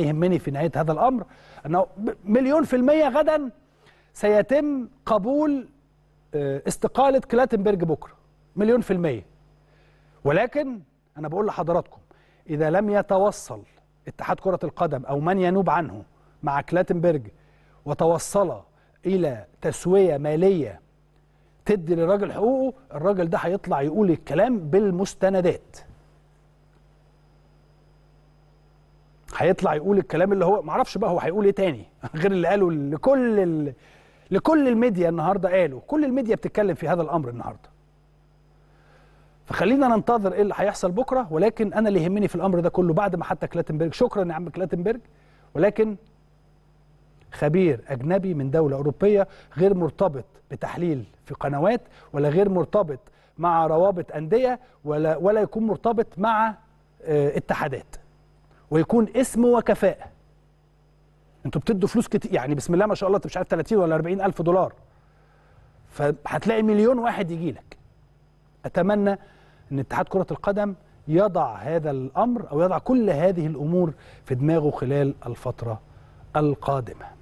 يهمني في نهاية هذا الأمر أنه مليون في المية غدا سيتم قبول آه، استقالة كلاتنبرج بكرة مليون في المية ولكن أنا بقول لحضراتكم إذا لم يتوصل اتحاد كرة القدم أو من ينوب عنه مع كلاتنبرج وتوصل إلى تسوية مالية تدي للراجل حقوقه الراجل ده هيطلع يقول الكلام بالمستندات هيطلع يقول الكلام اللي هو معرفش بقى هو هيقول ايه تاني غير اللي قاله لكل ال... لكل الميديا النهارده قالوا كل الميديا بتتكلم في هذا الامر النهارده فخلينا ننتظر ايه اللي هيحصل بكره ولكن انا اللي يهمني في الامر ده كله بعد ما حتى كلاتنبرج شكرا يا عم كلاتنبرج ولكن خبير اجنبي من دوله اوروبيه غير مرتبط بتحليل في قنوات ولا غير مرتبط مع روابط انديه ولا ولا يكون مرتبط مع آه، اتحادات ويكون اسم وكفاءه انتوا بتدوا فلوس كتير يعني بسم الله ما شاء الله انت مش عارف 30 ولا 40 الف دولار فهتلاقي مليون واحد يجي لك اتمنى ان اتحاد كره القدم يضع هذا الامر او يضع كل هذه الامور في دماغه خلال الفتره القادمه